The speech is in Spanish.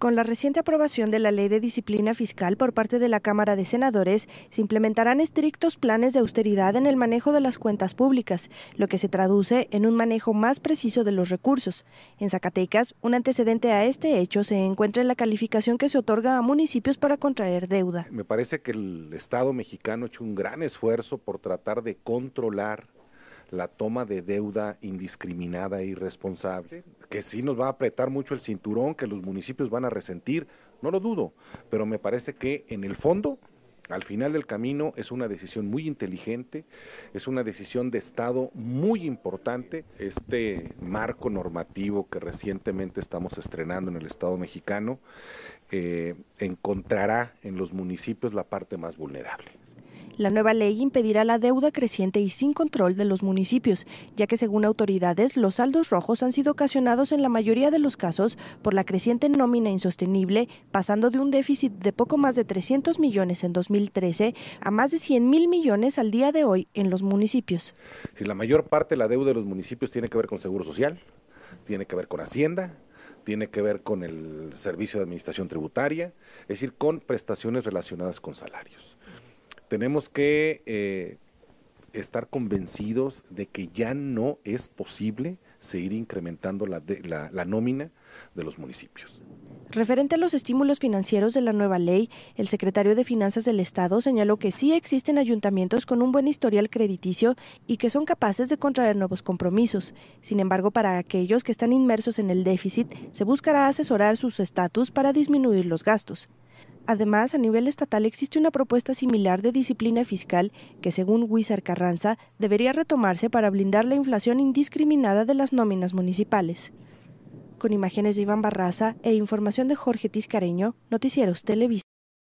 Con la reciente aprobación de la Ley de Disciplina Fiscal por parte de la Cámara de Senadores, se implementarán estrictos planes de austeridad en el manejo de las cuentas públicas, lo que se traduce en un manejo más preciso de los recursos. En Zacatecas, un antecedente a este hecho se encuentra en la calificación que se otorga a municipios para contraer deuda. Me parece que el Estado mexicano ha hecho un gran esfuerzo por tratar de controlar la toma de deuda indiscriminada e irresponsable que sí nos va a apretar mucho el cinturón, que los municipios van a resentir, no lo dudo, pero me parece que en el fondo, al final del camino, es una decisión muy inteligente, es una decisión de Estado muy importante. Este marco normativo que recientemente estamos estrenando en el Estado mexicano eh, encontrará en los municipios la parte más vulnerable. La nueva ley impedirá la deuda creciente y sin control de los municipios, ya que según autoridades los saldos rojos han sido ocasionados en la mayoría de los casos por la creciente nómina insostenible, pasando de un déficit de poco más de 300 millones en 2013 a más de 100 mil millones al día de hoy en los municipios. Si la mayor parte de la deuda de los municipios tiene que ver con Seguro Social, tiene que ver con Hacienda, tiene que ver con el Servicio de Administración Tributaria, es decir, con prestaciones relacionadas con salarios tenemos que eh, estar convencidos de que ya no es posible seguir incrementando la, la nómina de los municipios. Referente a los estímulos financieros de la nueva ley, el secretario de Finanzas del Estado señaló que sí existen ayuntamientos con un buen historial crediticio y que son capaces de contraer nuevos compromisos. Sin embargo, para aquellos que están inmersos en el déficit, se buscará asesorar sus estatus para disminuir los gastos. Además, a nivel estatal existe una propuesta similar de disciplina fiscal que, según Wizard Carranza, debería retomarse para blindar la inflación indiscriminada de las nóminas municipales. Con imágenes de Iván Barraza e información de Jorge Tiscareño, Noticieros Televisa.